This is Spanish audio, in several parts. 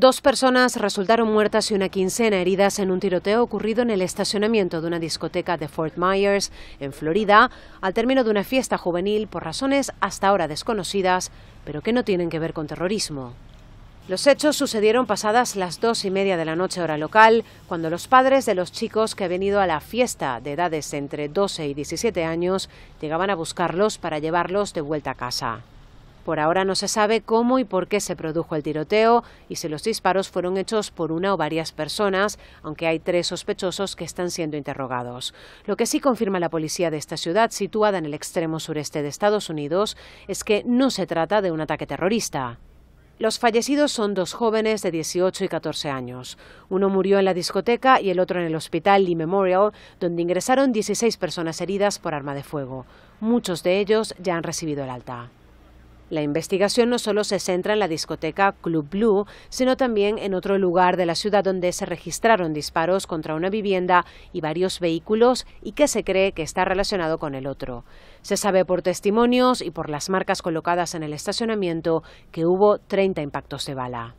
Dos personas resultaron muertas y una quincena heridas en un tiroteo ocurrido en el estacionamiento de una discoteca de Fort Myers, en Florida, al término de una fiesta juvenil por razones hasta ahora desconocidas, pero que no tienen que ver con terrorismo. Los hechos sucedieron pasadas las dos y media de la noche hora local, cuando los padres de los chicos que han venido a la fiesta de edades entre 12 y 17 años llegaban a buscarlos para llevarlos de vuelta a casa. Por ahora no se sabe cómo y por qué se produjo el tiroteo y si los disparos fueron hechos por una o varias personas, aunque hay tres sospechosos que están siendo interrogados. Lo que sí confirma la policía de esta ciudad, situada en el extremo sureste de Estados Unidos, es que no se trata de un ataque terrorista. Los fallecidos son dos jóvenes de 18 y 14 años. Uno murió en la discoteca y el otro en el hospital Lee Memorial, donde ingresaron 16 personas heridas por arma de fuego. Muchos de ellos ya han recibido el alta. La investigación no solo se centra en la discoteca Club Blue, sino también en otro lugar de la ciudad donde se registraron disparos contra una vivienda y varios vehículos y que se cree que está relacionado con el otro. Se sabe por testimonios y por las marcas colocadas en el estacionamiento que hubo 30 impactos de bala.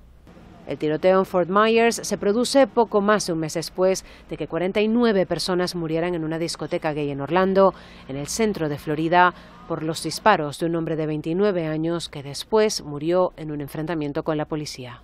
El tiroteo en Fort Myers se produce poco más de un mes después de que 49 personas murieran en una discoteca gay en Orlando, en el centro de Florida, por los disparos de un hombre de 29 años que después murió en un enfrentamiento con la policía.